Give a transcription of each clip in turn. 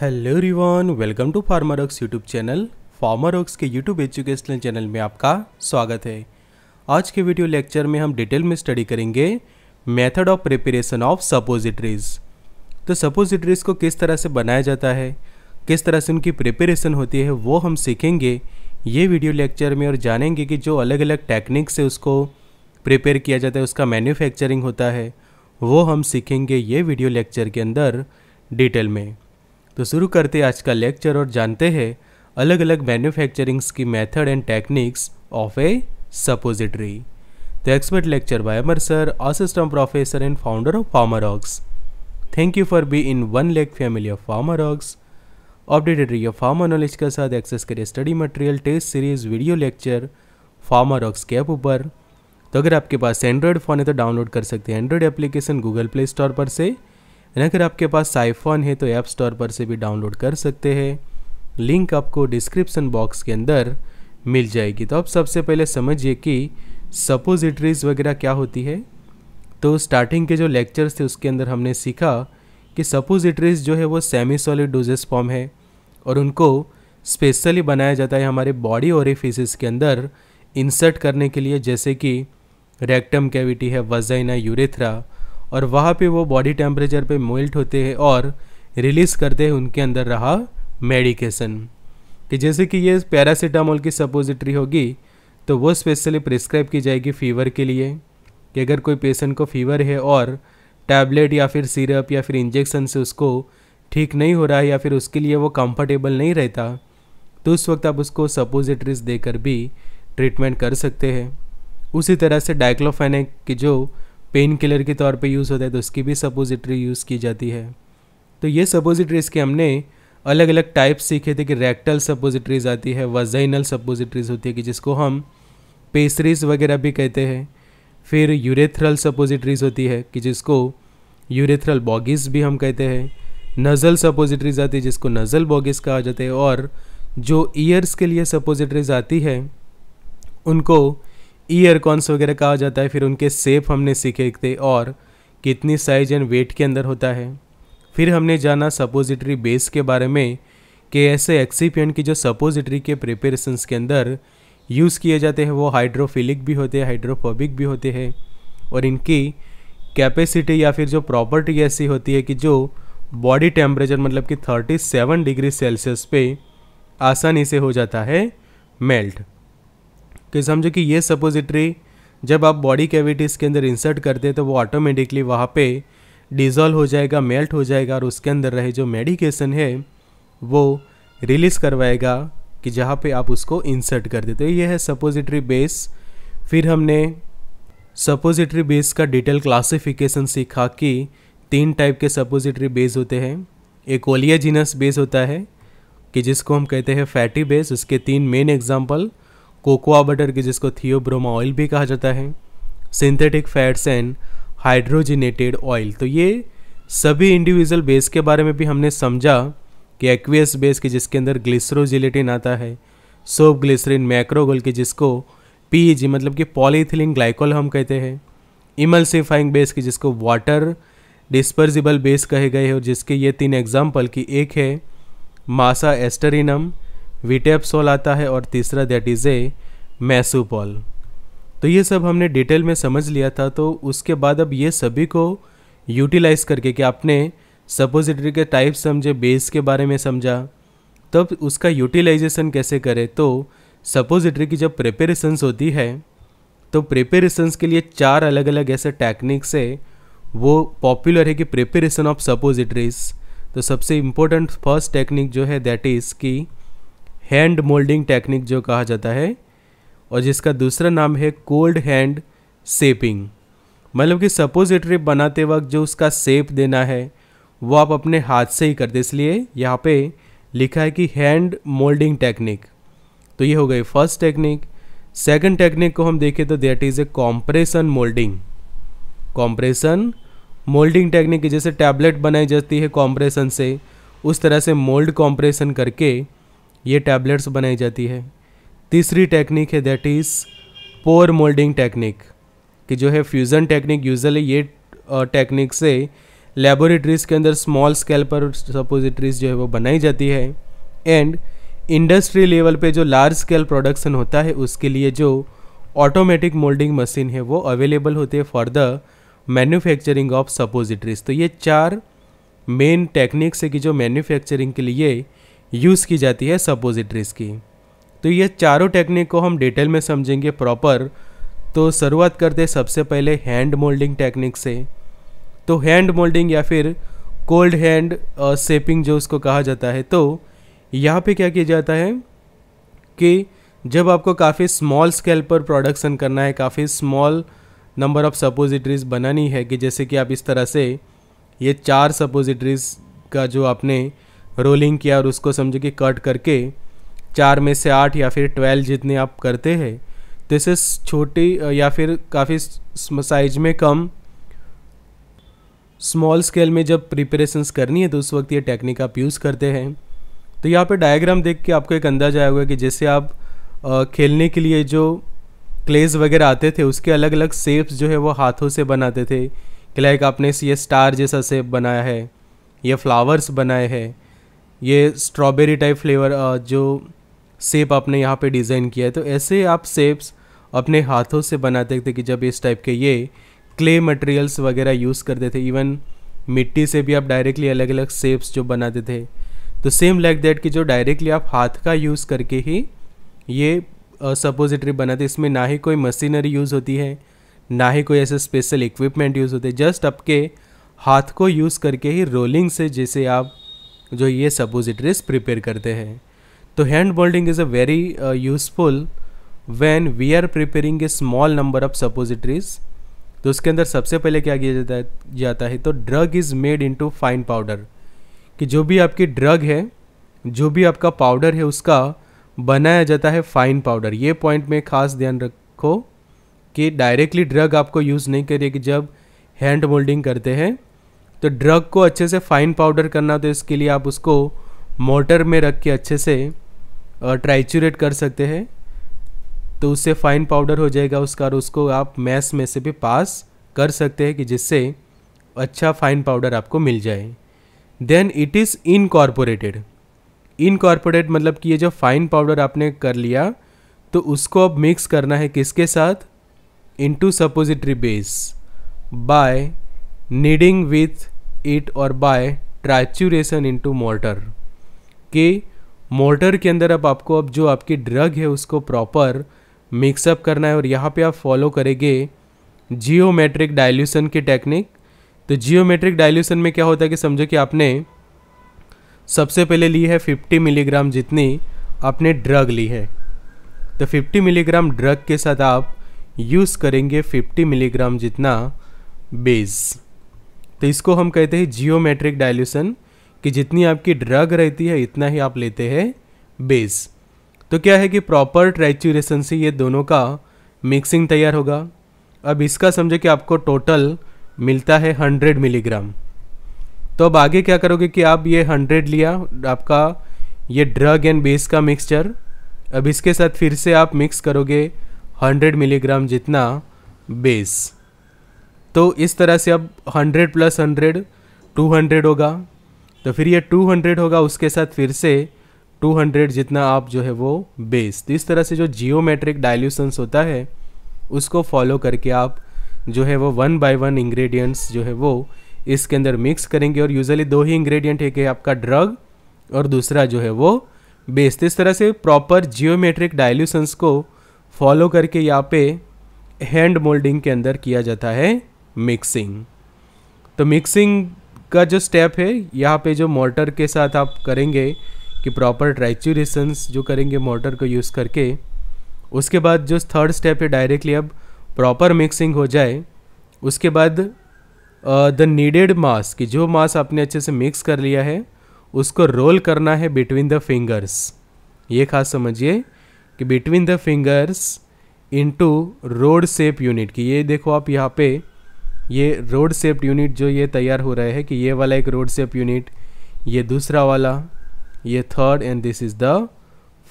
Hello रिवान welcome to Farmer Ox YouTube channel Farmer Ox के YouTube educational channel में आपका स्वागत है आज के वीडियो लेक्चर में हम डिटेल में स्टडी करेंगे method of preparation of suppositories तो सपोजिटरीज को किस तरह से बनाया जाता है किस तरह से उनकी प्रिपरेशन होती है वो हम सीखेंगे ये वीडियो लेक्चर में और जानेंगे कि जो अलग अलग टेक्निक से उसको प्रिपेयर किया जाता है उसका मैन्युफैक्चरिंग होता है वो हम सीखेंगे ये वीडियो लेक्चर के अंदर डिटेल में तो शुरू करते आज का लेक्चर और जानते हैं अलग अलग मैन्युफैक्चरिंग्स की method and techniques of a suppository lecture by Amar sir assistant professor and founder of Farmer Ox thank you for being one like family of Farmer Ox updated रहिए फार्मा नॉलेज के साथ access करिए study material test series video lecture Farmer Ox के app ऊपर तो अगर आपके पास Android phone है तो डाउनलोड कर सकते हैं Android application Google Play Store पर से एंड अगर आपके पास साइफोन है तो ऐप स्टोर पर से भी डाउनलोड कर सकते हैं लिंक आपको डिस्क्रिप्सन बॉक्स के अंदर मिल जाएगी तो आप सबसे पहले समझिए कि सपोजिटरीज वगैरह क्या होती है तो स्टार्टिंग के जो लेक्चर्स थे उसके अंदर हमने सीखा कि सपोजिटरीज जो है वो सेमी सॉलिड डोजेस फॉर्म है और उनको स्पेशली बनाया जाता है हमारे बॉडी ओरिफिसेस के अंदर इंसर्ट करने के लिए जैसे कि रेक्टम कैविटी है वजाइना यूरेथ्रा और वहाँ पे वो बॉडी टेम्परेचर पे मेल्ट होते हैं और रिलीज़ करते हैं उनके अंदर रहा मेडिकेशन कि जैसे कि ये पैरासीटामोल की सपोजिटरी होगी तो वो स्पेशली प्रिस्क्राइब की जाएगी फीवर के लिए कि अगर कोई पेशेंट को फीवर है और टैबलेट या फिर सिरप या फिर इंजेक्शन से उसको ठीक नहीं हो रहा है या फिर उसके लिए वो कंफर्टेबल नहीं रहता तो उस वक्त आप उसको सपोजिटरीज देकर भी ट्रीटमेंट कर सकते हैं उसी तरह से डाइक्लोफेनिक की जो पेन किलर के तौर पे यूज़ होता है तो उसकी भी सपोजिटरी यूज़ की जाती है तो ये सपोजिटरीज़ के हमने अलग अलग टाइप्स सीखे थे कि रेक्टल सपोजिटरीज़ आती है वजाइनल सपोजिटरीज़ होती है कि जिसको हम पेसरीज वगैरह भी कहते हैं फिर यूरेथ्रल सपोजिटरीज़ होती है कि जिसको यूरेथ्रल बॉगीज़ भी हम कहते हैं नज़ल सपोजिटरीज आती है जिसको नज़ल बॉगीज़ कहा जाता है और जो ईयर्स के लिए सपोजिटरीज आती है उनको ईयर कॉन्स वगैरह कहा जाता है फिर उनके सेप हमने सीखे थे और कितनी साइज एंड वेट के अंदर होता है फिर हमने जाना सपोजिटरी बेस के बारे में कि ऐसे एक्सीपियन की जो सपोजिटरी के प्रिपरेशंस के अंदर यूज़ किए जाते हैं वो हाइड्रोफिलिक भी होते हैं हाइड्रोफोबिक भी होते हैं और इनकी कैपेसिटी या फिर जो प्रॉपर्टी ऐसी होती है कि जो बॉडी टेम्परेचर मतलब कि 37 डिग्री सेल्सियस पे आसानी से हो जाता है मेल्ट कि समझो कि ये सपोजिटरी जब आप बॉडी कैविटीज़ के अंदर इंसर्ट करते हैं तो वो ऑटोमेटिकली वहाँ पे डिज़ोल्व हो जाएगा मेल्ट हो जाएगा और उसके अंदर रहे जो मेडिकेशन है वो रिलीज़ करवाएगा कि जहाँ पे आप उसको इंसर्ट कर देते तो ये है सपोजिटरी बेस फिर हमने सपोजिटरी बेस का डिटेल क्लासिफिकेशन सीखा कि तीन टाइप के सपोजिटरी बेस होते हैं एक ओलियाजिनस बेस होता है कि जिसको हम कहते हैं फैटी बेस उसके तीन मेन एग्जाम्पल कोकोआ बटर की जिसको थियोब्रोमा ऑयल भी कहा जाता है synthetic fats and hydrogenated oil तो ये सभी इंडिविजुअल बेस के बारे में भी हमने समझा कि एक्वियस बेस की जिसके अंदर ग्लिसरोजिलेटिन आता है सोप ग्लिसरीन मैक्रोगोल की जिसको पीजी e मतलब कि पॉलीथिलिन ग्लाइकोल हम कहते हैं इमल्सिफाइंग बेस की जिसको वाटर डिस्पर्जिबल बेस कहे गए हैं और जिसके ये तीन एग्जाम्पल की एक है मासा एस्टरिनम सॉल आता है और तीसरा दैट इज़ ए मैसूपॉल तो ये सब हमने डिटेल में समझ लिया था तो उसके बाद अब ये सभी को यूटिलाइज करके कि आपने सपोजिटरी के टाइप समझे बेस के बारे में समझा तब तो उसका यूटिलाइजेशन कैसे करें तो सपोजिटरी की जब प्रिपेरेशंस होती है तो प्रिपेरेशंस के लिए चार अलग अलग ऐसे टेक्निक्स है वो पॉपुलर है कि प्रिपेरेशन ऑफ सपोजिटरीज तो सबसे इम्पोर्टेंट फर्स्ट टेक्निक जो है दैट इज़ कि हैंड मोल्डिंग टेक्निक जो कहा जाता है और जिसका दूसरा नाम है कोल्ड हैंड सेपिंग मतलब कि सपोजिटरी बनाते वक्त जो उसका सेप देना है वो आप अपने हाथ से ही करते इसलिए यहाँ पे लिखा है कि हैंड मोल्डिंग टेक्निक तो ये हो गई फर्स्ट टेक्निक सेकंड टेक्निक को हम देखें तो that is a compression moulding compression moulding technique जैसे टैबलेट बनाई जाती है कॉम्प्रेशन से उस तरह से मोल्ड कॉम्प्रेशन करके ये टैबलेट्स बनाई जाती है तीसरी टेक्निक है that is pour moulding technique कि जो है फ्यूज़न टेक्निक यूजली ये टेक्निक से लेबोरेटरीज़ के अंदर स्मॉल स्केल पर सपोजिटरीज जो है वो बनाई जाती है एंड इंडस्ट्री लेवल पे जो लार्ज स्केल प्रोडक्शन होता है उसके लिए जो ऑटोमेटिक मोल्डिंग मशीन है वो अवेलेबल होते हैं for the manufacturing of suppositories तो ये चार मेन टेक्निक्स है कि जो मैन्युफैक्चरिंग के लिए यूज़ की जाती है सपोजिटरीज की तो ये चारों टेक्निक को हम डिटेल में समझेंगे प्रॉपर तो शुरुआत करते सबसे पहले हैंड मोल्डिंग टेक्निक से तो हैंड मोल्डिंग या फिर कोल्ड हैंड सेपिंग जो उसको कहा जाता है तो यहाँ पे क्या किया जाता है कि जब आपको काफ़ी स्मॉल स्केल पर प्रोडक्शन करना है काफ़ी स्मॉल नंबर ऑफ़ सपोजिटरीज बनानी है कि जैसे कि आप इस तरह से ये चार सपोजिटरीज का जो आपने रोलिंग किया और उसको समझो कि कट करके चार में से आठ या फिर ट्वेल्व जितने आप करते हैं तो इसे छोटी या फिर काफ़ी साइज में कम स्मॉल स्केल में जब प्रिपरेशंस करनी है तो उस वक्त ये टेक्निक आप यूज़ करते हैं तो यहाँ पे डायग्राम देख के आपको एक अंदाजा आया होगा कि जैसे आप खेलने के लिए जो क्लेज वगैरह आते थे उसके अलग अलग सेप्स जो है वो हाथों से बनाते थे कि लाइक आपने ये स्टार जैसा सेप बनाया है ये फ्लावर्स बनाए हैं ये स्ट्रॉबेरी टाइप फ्लेवर जो सेप आपने यहाँ पे डिज़ाइन किया है तो ऐसे आप सेप्स अपने हाथों से बनाते थे कि जब इस टाइप के ये क्ले मटेरियल्स वगैरह यूज़ करते थे इवन मिट्टी से भी आप डायरेक्टली अलग अलग सेप्स जो बनाते थे तो सेम लाइक दैट कि जो डायरेक्टली आप हाथ का यूज़ करके ही ये सपोजिटरी बनाते इसमें ना ही कोई मशीनरी यूज़ होती है ना ही कोई ऐसे स्पेशल इक्विपमेंट यूज़ होते जस्ट आपके हाथ को यूज़ करके ही रोलिंग से जैसे आप जो ये सपोजिटरीज प्रिपेयर करते हैं तो hand moulding is a very useful when we are preparing a small number of suppositories तो उसके अंदर सबसे पहले क्या किया जाता है जाता है तो drug is made into fine powder कि जो भी आपकी ड्रग है जो भी आपका पाउडर है उसका बनाया जाता है फाइन पाउडर ये पॉइंट में खास ध्यान रखो कि डायरेक्टली ड्रग आपको यूज़ नहीं करिए कि जब हैंड मोल्डिंग करते हैं तो ड्रग को अच्छे से फाइन पाउडर करना तो इसके लिए आप उसको मोटर में रख के अच्छे से ट्राइचूरेट कर सकते हैं तो उससे फाइन पाउडर हो जाएगा उसका और उसको आप मैस में से भी पास कर सकते हैं कि जिससे अच्छा फाइन पाउडर आपको मिल जाए then it is incorporated incorporate मतलब कि ये जो फाइन पाउडर आपने कर लिया तो उसको अब मिक्स करना है किसके साथ into suppository base by kneading with it or by into mortar कि मोर्टर के अंदर अब आपको अब जो आपकी ड्रग है उसको प्रॉपर मिक्सअप करना है और यहाँ पे आप फॉलो करेंगे जियोमेट्रिक डाइल्यूशन की टेक्निक तो जियोमेट्रिक डाइल्यूशन में क्या होता है कि समझो कि आपने सबसे पहले ली है 50 मिलीग्राम जितनी आपने ड्रग ली है तो 50 मिलीग्राम ड्रग के साथ आप यूज़ करेंगे 50 मिलीग्राम जितना बेज़ तो इसको हम कहते हैं जियोमेट्रिक डायल्यूशन कि जितनी आपकी ड्रग रहती है इतना ही आप लेते हैं बेस तो क्या है कि प्रॉपर ट्रैचुरेशन से ये दोनों का मिक्सिंग तैयार होगा अब इसका समझो कि आपको टोटल मिलता है 100 मिलीग्राम तो अब आगे क्या करोगे कि आप ये 100 लिया आपका ये ड्रग एंड बेस का मिक्सचर अब इसके साथ फिर से आप मिक्स करोगे 100 मिलीग्राम जितना बेस तो इस तरह से अब hundred plus hundred two hundred होगा तो फिर ये टू हंड्रेड होगा उसके साथ फिर से टू हंड्रेड जितना आप जो है वो बेस तो इस तरह से जो जियोमेट्रिक डाइल्यूशंस होता है उसको फॉलो करके आप जो है वो वन बाय वन इंग्रेडिएंट्स जो है वो इसके अंदर मिक्स करेंगे और यूजली दो ही इंग्रेडिएंट एक है आपका ड्रग और दूसरा जो है वो बेस तो इस तरह से प्रॉपर जियोमेट्रिक डाइल्यूशंस को फॉलो करके यहाँ पे हैंड मोल्डिंग के अंदर किया जाता है मिक्सिंग तो मिक्सिंग का जो स्टेप है यहाँ पे जो मोटर के साथ आप करेंगे कि प्रॉपर ट्रैचुरेशंस जो करेंगे मोटर को यूज़ करके उसके बाद जो थर्ड स्टेप है डायरेक्टली अब प्रॉपर मिक्सिंग हो जाए उसके बाद द नीडेड मास कि जो मास आपने अच्छे से मिक्स कर लिया है उसको रोल करना है बिटवीन द फिंगर्स ये खास समझिए कि between the fingers into rod shape unit की ये देखो आप यहाँ पे ये रोड सेप यूनिट जो ये तैयार हो रहा है कि ये वाला एक रोड सेप यूनिट ये दूसरा वाला ये third and this is the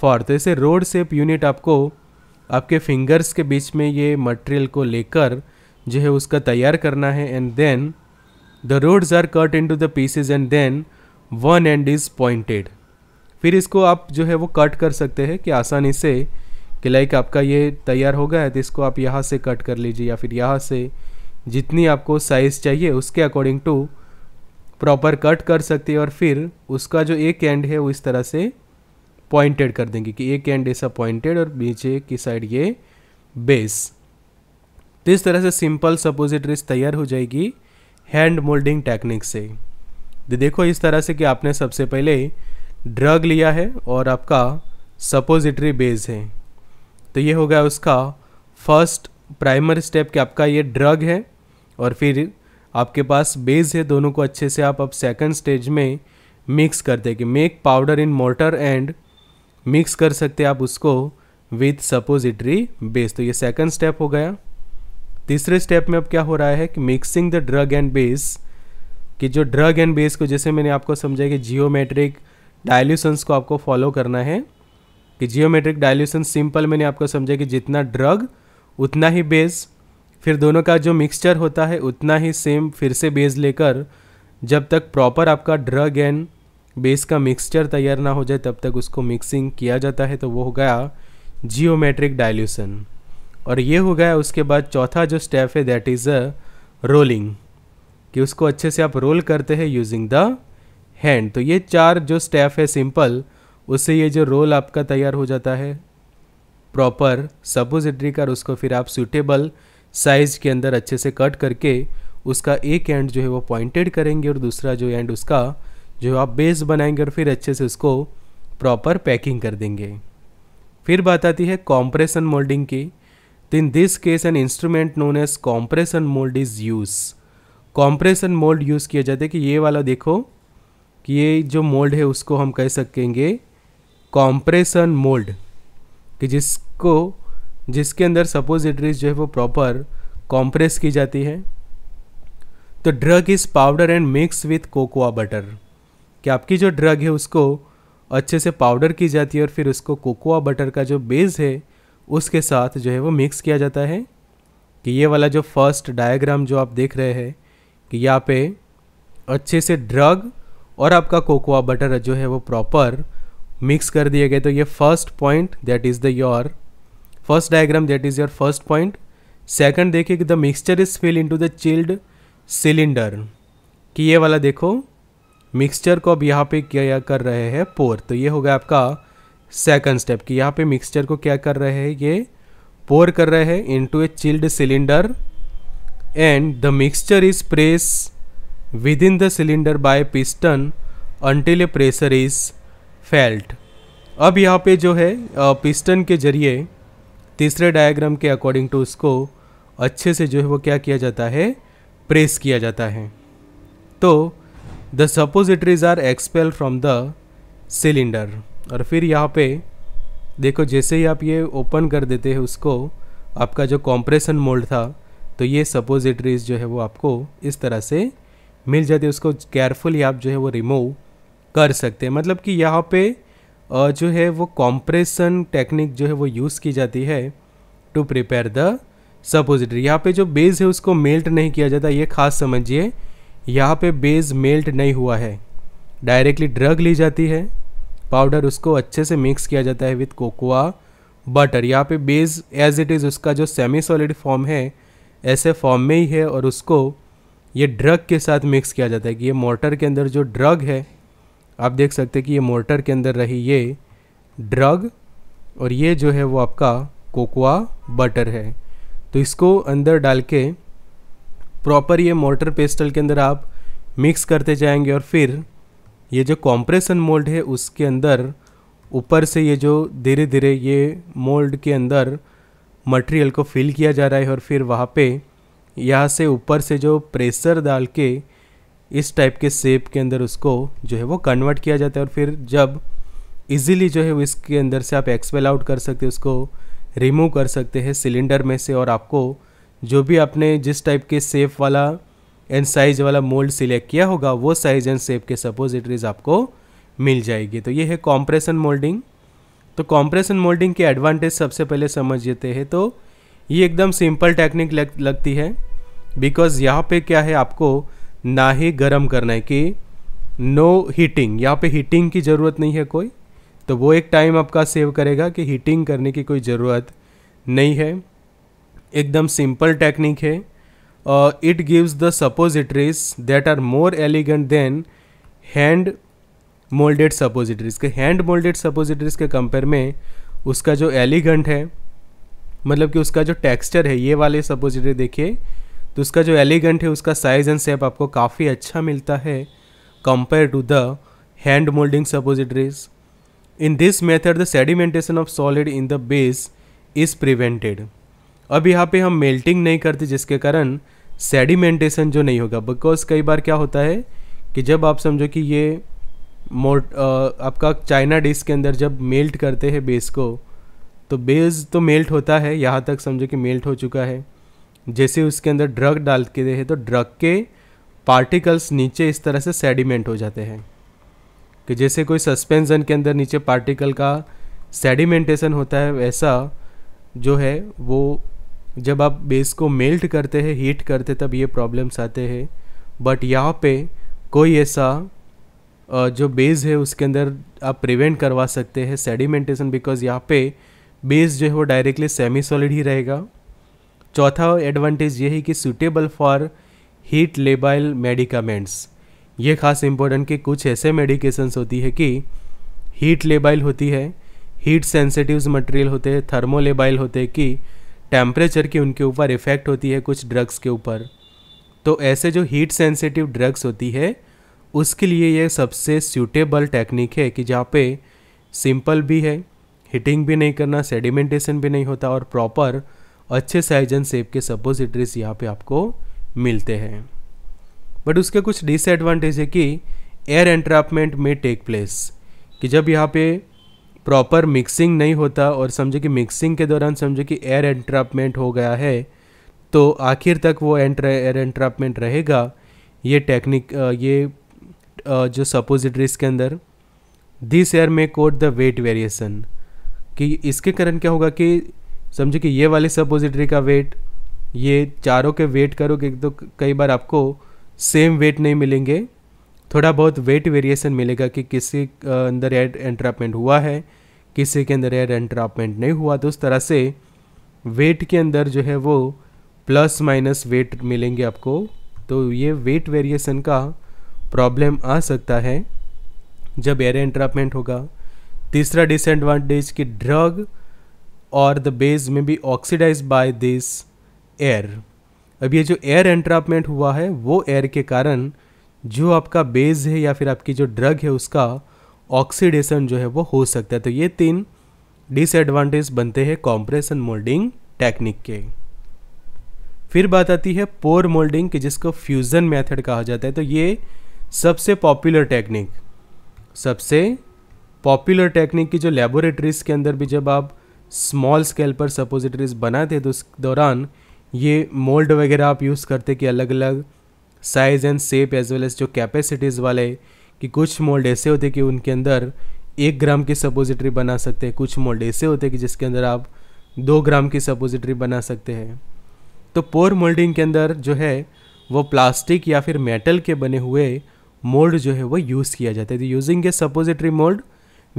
fourth ऐसे रोड सेप यूनिट आपको आपके फिंगर्स के बीच में ये मटेरियल को लेकर जो है उसका तैयार करना है and then the rods are cut into the pieces and then one end is pointed फिर इसको आप जो है वो कट कर सकते हैं कि आसानी से कि लाइक आपका ये तैयार हो गया है तो इसको आप यहाँ से कट कर लीजिए या फिर यहाँ से जितनी आपको साइज़ चाहिए उसके अकॉर्डिंग टू प्रॉपर कट कर सकते हैं और फिर उसका जो एक एंड है वो इस तरह से पॉइंटेड कर देंगे कि एक एंड ऐसा पॉइंटेड और नीचे की साइड ये बेस तो इस तरह से सिंपल सपोजिटरीज तैयार हो जाएगी हैंड मोल्डिंग टेक्निक से तो देखो इस तरह से कि आपने सबसे पहले ड्रग लिया है और आपका सपोजिटरी बेस है तो ये हो गया उसका फर्स्ट प्राइमरी स्टेप कि आपका ये ड्रग है और फिर आपके पास बेस है दोनों को अच्छे से आप अब सेकंड स्टेज में मिक्स कर देंगे make powder in mortar and mix कर सकते आप उसको विथ सपोजिटरी बेस तो ये सेकंड स्टेप हो गया तीसरे स्टेप में अब क्या हो रहा है कि mixing the drug and base कि जो ड्रग एंड बेस को जैसे मैंने आपको समझाया कि जियोमेट्रिक डायल्यूशंस को आपको फॉलो करना है कि जियोमेट्रिक डायल्यूशन सिंपल मैंने आपको समझाया कि जितना ड्रग उतना ही बेस फिर दोनों का जो मिक्सचर होता है उतना ही सेम फिर से बेस लेकर जब तक प्रॉपर आपका ड्रग एंड बेस का मिक्सचर तैयार ना हो जाए तब तक उसको मिक्सिंग किया जाता है तो वो हो गया जियोमेट्रिक डाइल्यूशन और ये हो गया उसके बाद चौथा जो स्टेप है दैट इज़ अ रोलिंग कि उसको अच्छे से आप रोल करते हैं यूजिंग द हैंड तो ये चार जो स्टेप है सिंपल उससे ये जो रोल आपका तैयार हो जाता है प्रॉपर सपोजिटरी कर उसको फिर आप सूटेबल साइज़ के अंदर अच्छे से कट करके उसका एक एंड जो है वो पॉइंटेड करेंगे और दूसरा जो एंड उसका जो है आप बेस बनाएंगे और फिर अच्छे से उसको प्रॉपर पैकिंग कर देंगे फिर बात आती है कॉम्प्रेशन मोल्डिंग की तो in this case an instrument known as compression mould is use compression mould use किया जाता है कि ये वाला देखो कि ये जो मोल्ड है उसको हम कह सकेंगे कॉम्प्रेशन मोल्ड कि जिसको जिसके अंदर सपोजिटरीज जो है वो प्रॉपर कॉम्प्रेस की जाती है तो drug is powder and mix with cocoa butter कि आपकी जो ड्रग है उसको अच्छे से पाउडर की जाती है और फिर उसको कोकोआ बटर का जो बेस है उसके साथ जो है वो मिक्स किया जाता है कि ये वाला जो फर्स्ट डायग्राम जो आप देख रहे हैं कि यहाँ पे अच्छे से ड्रग और आपका कोकोआ बटर जो है वो प्रॉपर मिक्स कर दिए गए तो ये first point that is the your first diagram that is your first point second देखिए कि the mixture is fill into the chilled cylinder कि ये वाला देखो मिक्सचर को अब यहाँ पे क्या कर रहे हैं पोर तो ये होगा आपका सेकंड स्टेप कि यहाँ पे मिक्सचर को क्या कर रहे हैं ये पोर कर रहे हैं into a chilled cylinder and the mixture is press within the cylinder by piston until a pressure is felt अब यहाँ पे जो है पिस्टन के जरिए तीसरे डायग्राम के अकॉर्डिंग टू उसको अच्छे से जो है वो क्या किया जाता है प्रेस किया जाता है तो the suppositories are expel from the cylinder और फिर यहाँ पे देखो जैसे ही आप ये ओपन कर देते हैं उसको आपका जो कॉम्प्रेशन मोल्ड था तो ये सपोजिटरीज जो है वो आपको इस तरह से मिल जाती है उसको केयरफुली आप जो है वो रिमूव कर सकते हैं मतलब कि यहाँ पे जो है वो कॉम्प्रेशन टेक्निक जो है वो यूज़ की जाती है टू प्रिपेयर द सपोजिटरी यहाँ पे जो बेज है उसको मेल्ट नहीं किया जाता ये खास समझिए यहाँ पे बेज मेल्ट नहीं हुआ है डायरेक्टली ड्रग ली जाती है पाउडर उसको अच्छे से मिक्स किया जाता है विथ कोकोआ बटर यहाँ पे बेज एज इट इज़ उसका जो सेमी सॉलिड फॉर्म है ऐसे फॉर्म में ही है और उसको ये ड्रग के साथ मिक्स किया जाता है कि ये मोटर के अंदर जो ड्रग है आप देख सकते हैं कि ये मोटर के अंदर रही ये ड्रग और ये जो है वो आपका कोकोआ बटर है तो इसको अंदर डाल के प्रॉपर ये मोटर पेस्टल के अंदर आप मिक्स करते जाएंगे और फिर ये जो कॉम्प्रेशन मोल्ड है उसके अंदर ऊपर से ये जो धीरे धीरे ये मोल्ड के अंदर मटेरियल को फिल किया जा रहा है और फिर वहाँ पे यहाँ से ऊपर से जो प्रेशर डाल के इस टाइप के सेप के अंदर उसको जो है वो कन्वर्ट किया जाता है और फिर जब इजीली जो है वो इसके अंदर से आप एक्सपेल आउट कर सकते हैं उसको रिमूव कर सकते हैं सिलेंडर में से और आपको जो भी आपने जिस टाइप के सेप वाला एंड साइज वाला मोल्ड सिलेक्ट किया होगा वो साइज एंड सेप के सपोजिटरीज आपको मिल जाएगी तो ये है कॉम्प्रेशन मोल्डिंग तो कॉम्प्रेशन मोल्डिंग के एडवांटेज सबसे पहले समझ लेते हैं तो ये एकदम सिंपल टेक्निक लग, लगती है बिकॉज़ यहाँ पे क्या है आपको ना ही गर्म करना है कि नो हीटिंग यहाँ पे हीटिंग की ज़रूरत नहीं है कोई तो वो एक टाइम आपका सेव करेगा कि हीटिंग करने की कोई ज़रूरत नहीं है एकदम सिंपल टेक्निक है it gives the suppositories that are more elegant than hand moulded suppositories के हैंड मोल्डेड सपोजिटरीज के कंपेयर में उसका जो एलिगेंट है मतलब कि उसका जो टेक्सचर है ये वाले सपोजिटरी देखिए तो उसका जो एलिगेंट है उसका साइज़ एंड शेप आपको काफ़ी अच्छा मिलता है compare to the hand moulding suppositories in this method the sedimentation of solid in the base is prevented अब यहाँ पे हम मेल्टिंग नहीं करते जिसके कारण सेडिमेंटेशन जो नहीं होगा बिकॉज कई बार क्या होता है कि जब आप समझो कि ये मोट आपका चाइना डिश के अंदर जब मेल्ट करते हैं बेस को तो बेस तो मेल्ट होता है यहाँ तक समझो कि मेल्ट हो चुका है जैसे उसके अंदर ड्रग डाल के दे तो ड्रग के पार्टिकल्स नीचे इस तरह से सेडिमेंट हो जाते हैं कि जैसे कोई सस्पेंसन के अंदर नीचे पार्टिकल का सेडिमेंटेशन होता है वैसा जो है वो जब आप बेस को मेल्ट करते हैं हीट करते तब ये प्रॉब्लम्स आते हैं बट यहाँ पे कोई ऐसा जो बेस है उसके अंदर आप प्रिवेंट करवा सकते हैं सेडिमेंटेशन बिकॉज यहाँ पे बेस जो है वो डायरेक्टली सेमी सॉलिड ही रहेगा चौथा एडवांटेज ये है कि suitable for heat labile medicaments ये खास इम्पोर्टेंट कि कुछ ऐसे मेडिकेशंस होती है कि हीट लेबाइल होती है हीट सेंसिटिव मटेरियल होते हैं थर्मोलेबाइल होते हैं कि टेम्परेचर की उनके ऊपर इफ़ेक्ट होती है कुछ ड्रग्स के ऊपर तो ऐसे जो हीट सेंसिटिव ड्रग्स होती है उसके लिए ये सबसे सूटेबल टेक्निक है कि जहाँ पे सिंपल भी है हीटिंग भी नहीं करना सेडिमेंटेशन भी नहीं होता और प्रॉपर अच्छे साइजन सेब के सपोजिटरीज यहाँ पे आपको मिलते हैं बट उसके कुछ डिसएडवांटेज है कि एयर एंट्रापमेंट में टेक प्लेस कि जब यहाँ पे प्रॉपर मिक्सिंग नहीं होता और समझे कि मिक्सिंग के दौरान समझे कि एयर एंट्रापमेंट हो गया है तो आखिर तक वो एंट्रा एयर एंट्रापमेंट रहेगा ये टेक्निक ये जो सपोजिटरीज के अंदर this air may coat the weight variation कि इसके कारण क्या होगा कि समझो कि ये वाले सपोजिटरी का वेट ये चारों के वेट करोगे तो कई बार आपको सेम वेट नहीं मिलेंगे थोड़ा बहुत वेट वेरिएशन मिलेगा कि किसी अंदर एयर एंट्रापमेंट हुआ है किसी के अंदर एयर एंट्रापमेंट नहीं हुआ तो उस तरह से वेट के अंदर जो है वो प्लस माइनस वेट मिलेंगे आपको तो ये वेट वेरिएशन का प्रॉब्लम आ सकता है जब एयर एंट्रापमेंट होगा तीसरा डिसएडवांटेज कि ड्रग और the base may be oxidise by this air अब ये जो एयर एंट्रापमेंट हुआ है वो एयर के कारण जो आपका बेस है या फिर आपकी जो ड्रग है उसका ऑक्सीडेशन जो है वो हो सकता है तो ये तीन डिसएडवांटेज बनते हैं कॉम्प्रेशन मोल्डिंग टेक्निक के फिर बात आती है पोर मोल्डिंग की जिसको फ्यूज़न मेथड कहा जाता है तो ये सबसे पॉपुलर टेक्निक सबसे पॉपुलर टेक्निक की जो लेबोरेटरीज के अंदर भी जब आप स्मॉल स्केल पर सपोजिटरीज बनाते तो उस दौरान ये मोल्ड वगैरह आप यूज़ करते कि अलग अलग size and shape as well as जो कैपेसिटीज़ वाले कि कुछ मोल्ड ऐसे होते कि उनके अंदर एक ग्राम की सपोजिटरी बना सकते हैं कुछ मोल्ड ऐसे होते कि जिसके अंदर आप दो ग्राम की सपोजिटरी बना सकते हैं तो पोर मोल्डिंग के अंदर जो है वो प्लास्टिक या फिर मेटल के बने हुए मोल्ड जो है वो यूज़ किया जाता है using a suppository mould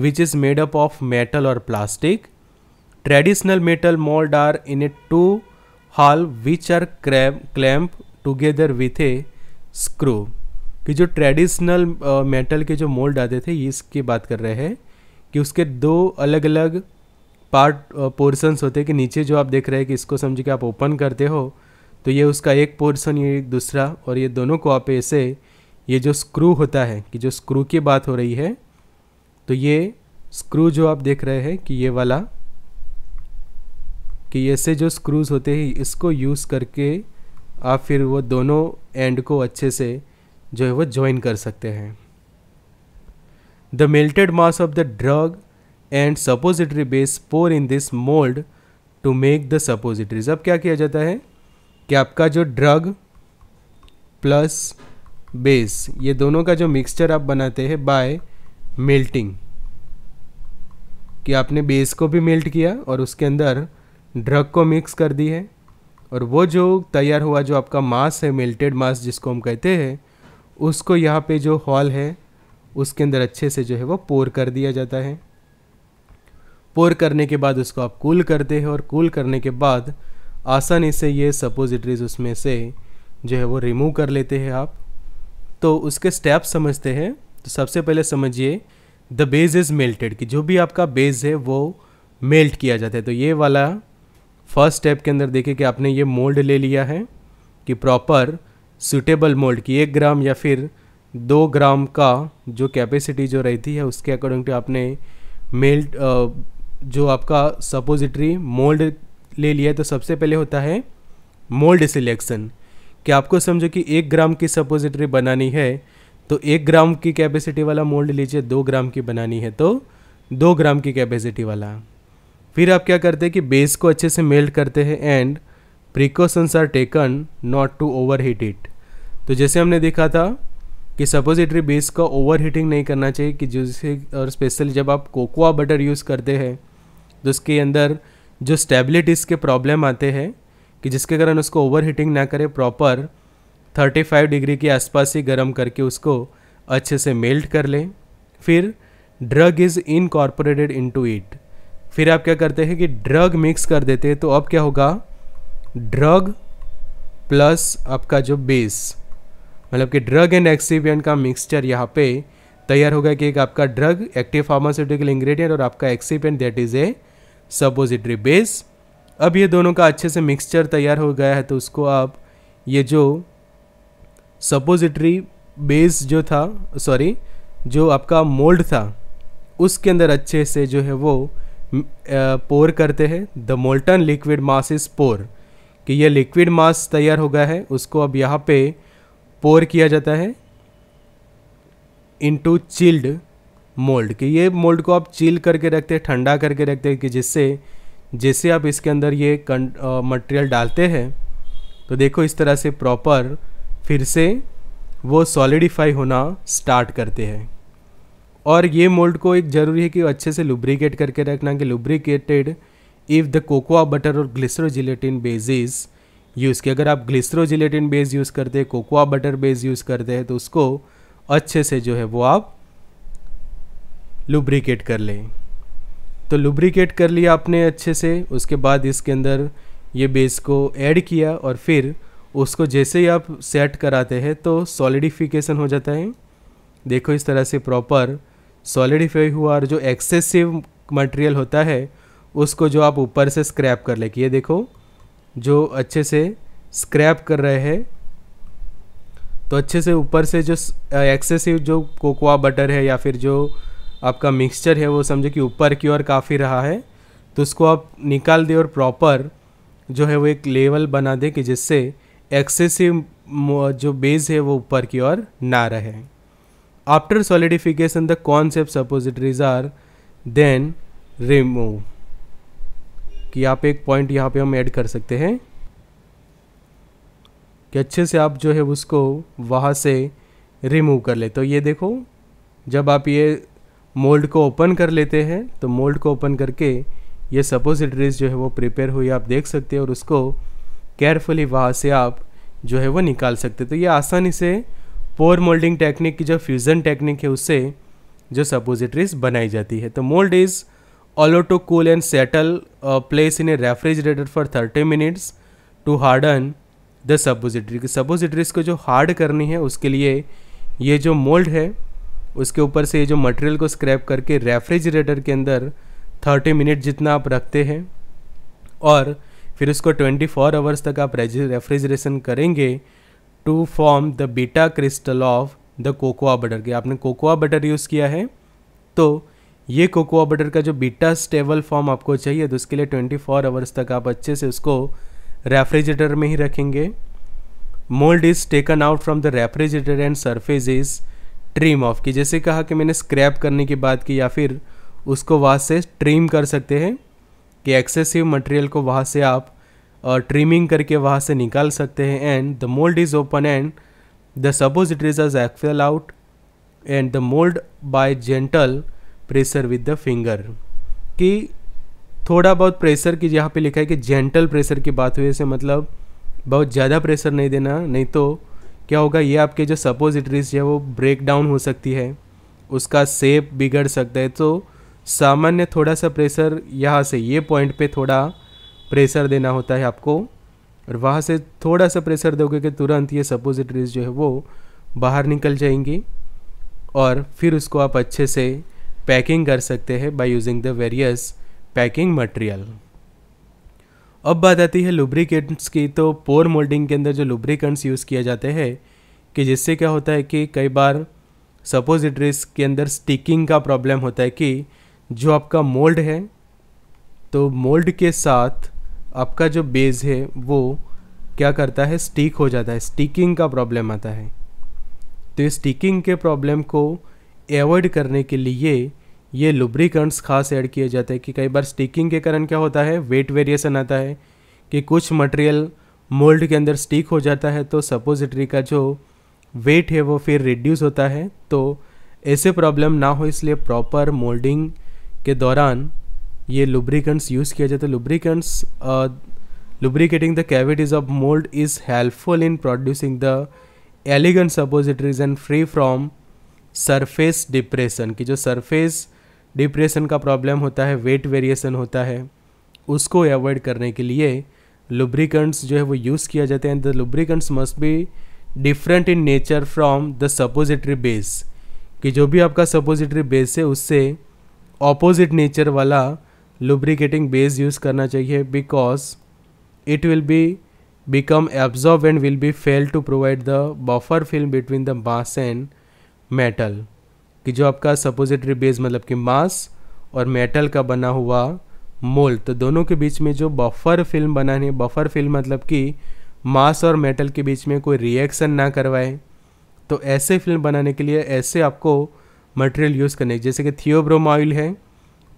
which is made up of metal और plastic Traditional metal mold are in a two which are clam clamp together with a screw कि जो ट्रेडिशनल मेटल uh, के जो मोल्ड आते थे ये इसकी बात कर रहे हैं कि उसके दो अलग अलग पार्ट पोर्सन्स होते हैं कि नीचे जो आप देख रहे हैं कि इसको समझ के आप ओपन करते हो तो ये उसका एक पोर्सन ये दूसरा और ये दोनों को आप ऐसे ये जो स्क्रू होता है कि जो स्क्रू की बात हो रही है तो ये स्क्रू जो आप देख रहे हैं कि ये वाला कि ऐसे जो स्क्रूज़ होते हैं इसको यूज़ करके आप फिर वो दोनों एंड को अच्छे से जो है वो ज्वाइन कर सकते हैं the melted mass of the drug and suppository base pour in this mould to make the suppositories अब क्या किया जाता है कि आपका जो ड्रग प्लस बेस ये दोनों का जो मिक्सचर आप बनाते हैं बाय मेल्टिंग कि आपने बेस को भी मेल्ट किया और उसके अंदर ड्रग को मिक्स कर दी है और वो जो तैयार हुआ जो आपका मास है मेल्टेड मास जिसको हम कहते हैं उसको यहाँ पे जो हॉल है उसके अंदर अच्छे से जो है वो पोर कर दिया जाता है पोर करने के बाद उसको आप कूल करते हैं और कूल करने के बाद आसानी से ये सपोजिटरीज उसमें से जो है वो रिमूव कर लेते हैं आप तो उसके स्टेप समझते हैं तो सबसे पहले समझिए द बेज इज़ मेल्टेड कि जो भी आपका बेज है वो मेल्ट किया जाता है तो ये वाला फर्स्ट स्टेप के अंदर देखिए कि आपने ये मोल्ड ले लिया है कि प्रॉपर सुटेबल मोल्ड की एक ग्राम या फिर दो ग्राम का जो कैपेसिटी जो रहती है उसके अकॉर्डिंग टू आपने मेल्ट जो आपका सपोजिटरी मोल्ड ले लिया है तो सबसे पहले होता है मोल्ड सिलेक्शन कि आपको समझो कि एक ग्राम की सपोजिटरी बनानी है तो एक ग्राम की कैपेसिटी वाला मोल्ड लीजिए दो ग्राम की बनानी है तो दो ग्राम की कैपेसिटी वाला फिर आप क्या करते हैं कि बेस को अच्छे से मेल्ट करते हैं and precautions are taken not to overheat it तो जैसे हमने देखा था कि सपोजिटरी बेस का ओवर हीटिंग नहीं करना चाहिए कि जैसे और स्पेशल जब आप कोकोआ बटर यूज़ करते हैं तो उसके अंदर जो स्टेबिलिटीज़ के प्रॉब्लम आते हैं कि जिसके कारण उसको ओवर हीटिंग ना करें प्रॉपर 35 डिग्री के आसपास ही गर्म करके उसको अच्छे से मेल्ट कर लें फिर drug is incorporated into it फिर आप क्या करते हैं कि ड्रग मिक्स कर देते हैं तो अब क्या होगा ड्रग प्लस आपका जो बेस मतलब कि ड्रग एंड एक्सीवियन का मिक्सचर यहाँ पे तैयार होगा कि एक आपका ड्रग एक्टिव फार्मास्यूटिकल इंग्रेडिएंट और आपका excipient that is a suppository base अब ये दोनों का अच्छे से मिक्सचर तैयार हो गया है तो उसको आप ये जो सपोजिटरी बेस जो था सॉरी जो आपका मोल्ड था उसके अंदर अच्छे से जो है वो पोर करते हैं the molten liquid mass is pour कि यह लिक्विड मास तैयार हो गया है उसको अब यहाँ पे पोर किया जाता है इनटू चिल्ड मोल्ड कि ये मोल्ड को आप चिल करके रखते हैं ठंडा करके रखते हैं कि जिससे जैसे आप इसके अंदर ये मटेरियल डालते हैं तो देखो इस तरह से प्रॉपर फिर से वो सॉलिडिफाई होना स्टार्ट करते हैं और ये मोल्ड को एक ज़रूरी है कि अच्छे से लुब्रिकेट करके रखना कि lubricated if the cocoa butter और ग्लिसरोजिलेटिन बेजिस यूज़ किया अगर आप ग्लिसरोजिलेटिन बेस यूज़ करते हैं कोकोआ बटर बेस यूज़ करते हैं तो उसको अच्छे से जो है वो आप लुब्रिकेट कर लें तो लुब्रिकेट कर लिया आपने अच्छे से उसके बाद इसके अंदर ये बेस को ऐड किया और फिर उसको जैसे ही आप सेट कराते हैं तो सॉलिडिफिकेशन हो जाता है देखो इस तरह से प्रॉपर सॉलिडिफाई हुआ और जो एक्सेसिव मटेरियल होता है उसको जो आप ऊपर से स्क्रैप कर कि ये देखो जो अच्छे से स्क्रैप कर रहे हैं तो अच्छे से ऊपर से जो एक्सेसिव जो कोकोआ बटर है या फिर जो आपका मिक्सचर है वो समझो कि ऊपर की ओर काफ़ी रहा है तो उसको आप निकाल दें और प्रॉपर जो है वो एक लेवल बना दें कि जिससे एक्सेसिव जो बेस है वो ऊपर की ओर ना रहे After solidification, the concept suppositories are then remove. कि आप एक पॉइंट यहाँ पे हम ऐड कर सकते हैं कि अच्छे से आप जो है उसको वहाँ से रिमूव कर ले तो ये देखो जब आप ये मोल्ड को ओपन कर लेते हैं तो मोल्ड को ओपन करके ये सपोजिटरीज जो है वो प्रिपेयर हुई आप देख सकते हैं और उसको केयरफुली वहाँ से आप जो है वो निकाल सकते तो ये आसानी से पोर मोल्डिंग टेक्निक की जो फ्यूज़न टेक्निक है उससे जो सपोजिटरीज बनाई जाती है तो mould is allow to cool and settle place in a refrigerator for thirty minutes to harden the suppository की सपोजिटरीज को जो हार्ड करनी है उसके लिए ये जो मोल्ड है उसके ऊपर से ये जो मटेरियल को स्क्रैप करके रेफ्रिजरेटर के अंदर थर्टी मिनट जितना आप रखते हैं और फिर उसको ट्वेंटी फोर आवर्स तक आप रेफ्रिजरेशन करेंगे to form the beta crystal of the cocoa butter के आपने कोकोआ बटर यूज़ किया है तो ये कोकोआ बटर का जो बीटा स्टेबल फॉर्म आपको चाहिए तो उसके लिए 24 फोर आवर्स तक आप अच्छे से उसको रेफ्रिजरेटर में ही रखेंगे mould is taken out from the refrigerator and surface is trim off की जैसे कहा कि मैंने स्क्रैप करने की बात की या फिर उसको वहाँ से ट्रीम कर सकते हैं कि एक्सेसिव मटेरियल को वहाँ से आप ट्रिमिंग करके वहाँ से निकाल सकते हैं and the mould is open and the suppository is expel out and the mould by gentle pressure with the finger कि थोड़ा बहुत प्रेशर की यहाँ पे लिखा है कि जेंटल प्रेशर की बात हुई से मतलब बहुत ज़्यादा प्रेशर नहीं देना नहीं तो क्या होगा ये आपके जो सपोजिटरीज है वो ब्रेक डाउन हो सकती है उसका सेप बिगड़ सकता है तो सामान्य थोड़ा सा प्रेशर यहाँ से ये पॉइंट पे थोड़ा प्रेशर देना होता है आपको और वहाँ से थोड़ा सा प्रेशर दोगे कि तुरंत ये सपोजिटरीज जो है वो बाहर निकल जाएंगी और फिर उसको आप अच्छे से पैकिंग कर सकते हैं by using the various packing material अब बात आती है लुब्रिकेंट्स की तो पोर मोल्डिंग के अंदर जो लुब्रिकेंट्स यूज़ किया जाते हैं कि जिससे क्या होता है कि कई बार सपोजिटरीज के अंदर स्टिकिंग का प्रॉब्लम होता है कि जो आपका मोल्ड है तो मोल्ड के साथ आपका जो बेस है वो क्या करता है स्टिक हो जाता है स्टिकिंग का प्रॉब्लम आता है तो ये स्टिकिंग के प्रॉब्लम को एवॉइड करने के लिए ये लुब्रिकेंट्स खास ऐड किए जाते हैं कि कई बार स्टिकिंग के कारण क्या होता है वेट वेरिएशन आता है कि कुछ मटेरियल मोल्ड के अंदर स्टिक हो जाता है तो सपोजिटरी का जो वेट है वो फिर रिड्यूस होता है तो ऐसे प्रॉब्लम ना हो इसलिए प्रॉपर मोल्डिंग के दौरान ये लुब्रिकेंट्स यूज़ किया जाता है lubricants lubricating the cavities of mould is helpful in producing the elegant suppositories and free from surface depression की जो सरफेस डिप्रेशन का प्रॉब्लम होता है वेट वेरिएशन होता है उसको अवॉइड करने के लिए लुब्रिकेंट्स जो है वो यूज़ किया जाते हैं the lubricants must be different in nature from the suppository base कि जो भी आपका सपोजिटरी बेस है उससे ऑपोजिट नेचर वाला लुब्रिकेटिंग बेस यूज़ करना चाहिए because it will be become absorb and will be fail to provide the buffer film between the mass and metal कि जो आपका सपोजिटरी बेस मतलब कि मास और मेटल का बना हुआ मोल तो दोनों के बीच में जो बफर फिल्म बनानी है बफर फिल्म मतलब कि मास और मेटल के बीच में कोई रिएक्शन ना करवाए तो ऐसे फिल्म बनाने के लिए ऐसे आपको मटेरियल यूज़ करने जैसे कि थियोब्रोमाइल है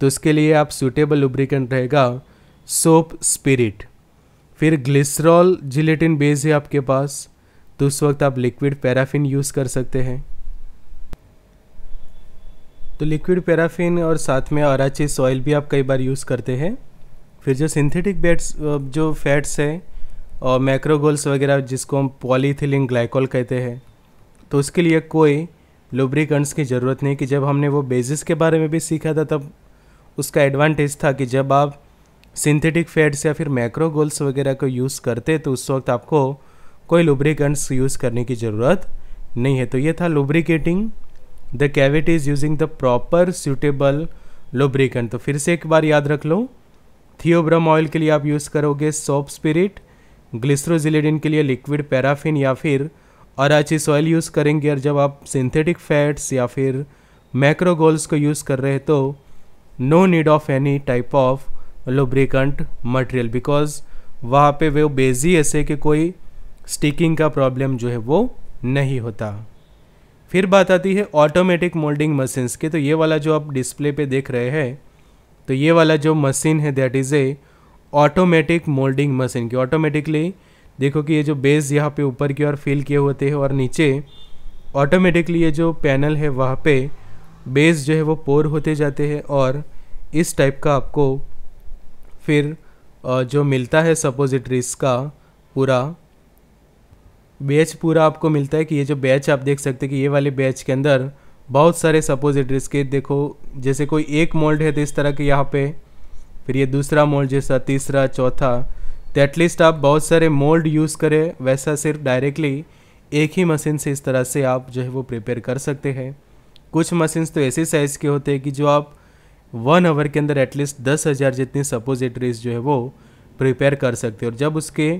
तो उसके लिए आप सूटेबल लुब्रिकेंट रहेगा सोप स्पिरिट फिर ग्लिसरॉल जिलेटिन बेस है आपके पास तो उस वक्त आप लिक्विड पैराफिन यूज़ कर सकते हैं तो लिक्विड पैराफिन और साथ में अराचिस ऑयल भी आप कई बार यूज़ करते हैं फिर जो सिंथेटिक बेट्स जो फैट्स है और मैक्रोगोल्स वगैरह जिसको हम पॉलीथिलिन ग्लाइकॉल कहते हैं तो उसके लिए कोई लुब्रिकंट्स की ज़रूरत नहीं कि जब हमने वो बेसिस के बारे में भी सीखा था तब उसका एडवांटेज था कि जब आप सिंथेटिक फैट्स या फिर मैक्रो गोल्स वगैरह को यूज़ करते तो उस वक्त आपको कोई लुब्रिकेंट्स यूज़ करने की ज़रूरत नहीं है तो ये था lubricating the cavities using the proper suitable lubricant तो फिर से एक बार याद रख लो थियोब्रम ऑयल के लिए आप यूज़ करोगे सोप स्पिरिट ग्लिसरोजिलेडिन के लिए लिक्विड पैराफिन या फिर अराचिस ऑयल यूज़ करेंगे और जब आप सिंथेटिक फैट्स या फिर मैक्रोगोल्स को यूज़ कर रहे हैं तो no need of any type of lubricant material because वहाँ पे वे बेजी ऐसे कि कोई स्टिकिंग का प्रॉब्लम जो है वो नहीं होता फिर बात आती है ऑटोमेटिक मोल्डिंग मशीन्स के तो ये वाला जो आप डिस्प्ले पे देख रहे हैं तो ये वाला जो मशीन है that is a automatic moulding machine की ऑटोमेटिकली देखो कि ये जो बेस यहाँ पे ऊपर की ओर फिल किए होते हैं और नीचे ऑटोमेटिकली ये जो पैनल है वहाँ पे बेस जो है वो पोर होते जाते हैं और इस टाइप का आपको फिर जो मिलता है सपोजिटरीज का पूरा बैच पूरा आपको मिलता है कि ये जो बैच आप देख सकते हैं कि ये वाले बैच के अंदर बहुत सारे सपोजिटरीज के देखो जैसे कोई एक मोल्ड है तो इस तरह के यहाँ पे फिर ये दूसरा मोल्ड जैसा तीसरा चौथा तो एटलीस्ट आप बहुत सारे मोल्ड यूज़ करें वैसा सिर्फ डायरेक्टली एक ही मशीन से इस तरह से आप जो है वो प्रिपेयर कर सकते हैं कुछ मशीन्स तो ऐसे साइज़ के होते हैं कि जो आप वन आवर के अंदर एटलीस्ट दस हज़ार जितनी सपोजिटरीज जो है वो प्रिपेयर कर सकते हो और जब उसके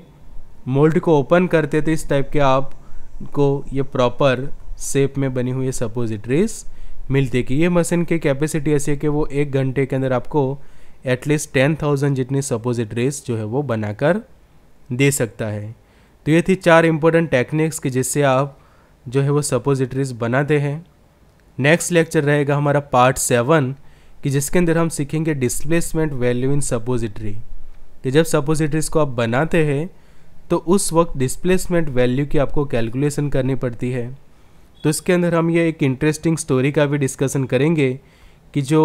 मोल्ड को ओपन करते तो इस टाइप के आपको ये प्रॉपर शेप में बनी हुई सपोजिटरीज मिलती है कि ये मशीन की कैपेसिटी ऐसी है कि वो एक घंटे के अंदर आपको एटलीस्ट टेन थाउजेंड जितनी सपोजिटरीज जो है वो बनाकर दे सकता है तो ये थी चार इम्पोर्टेंट टेक्निक्स कि जिससे आप जो है वो सपोजिटरीज बनाते हैं नेक्स्ट लेक्चर रहेगा हमारा पार्ट सेवन कि जिसके अंदर हम सीखेंगे डिस्प्लेसमेंट वैल्यू इन सपोजिटरी कि जब सपोजिटरीज को आप बनाते हैं तो उस वक्त डिस्प्लेसमेंट वैल्यू की आपको कैलकुलेशन करनी पड़ती है तो इसके अंदर हम ये एक इंटरेस्टिंग स्टोरी का भी डिस्कशन करेंगे कि जो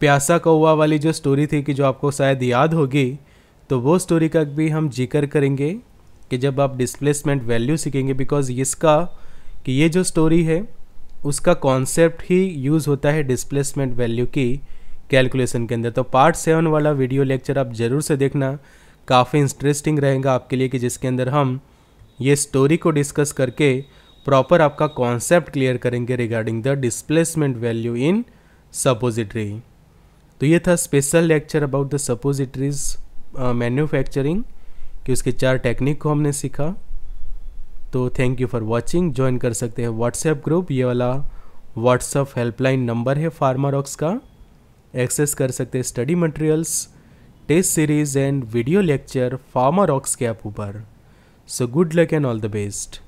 प्यासा कौवा वाली जो स्टोरी थी कि जो आपको शायद याद होगी तो वो स्टोरी का भी हम जिक्र करेंगे कि जब आप डिस्प्लेसमेंट वैल्यू सीखेंगे बिकॉज इसका कि ये जो स्टोरी है उसका कॉन्सेप्ट ही यूज़ होता है डिस्प्लेसमेंट वैल्यू की कैलकुलेशन के अंदर तो पार्ट सेवन वाला वीडियो लेक्चर आप ज़रूर से देखना काफ़ी इंटरेस्टिंग रहेगा आपके लिए कि जिसके अंदर हम ये स्टोरी को डिस्कस करके प्रॉपर आपका कॉन्सेप्ट क्लियर करेंगे regarding the displacement value in suppository तो ये था special lecture about the suppositories manufacturing कि उसके चार टेक्निक को हमने सीखा तो thank you for watching join कर सकते हैं व्हाट्सएप ग्रुप ये वाला व्हाट्सअप हेल्पलाइन नंबर है फार्मारॉक्स का एक्सेस कर सकते हैं study materials test series and video lecture Pharmarox के ऐप ऊपर so good luck and all the best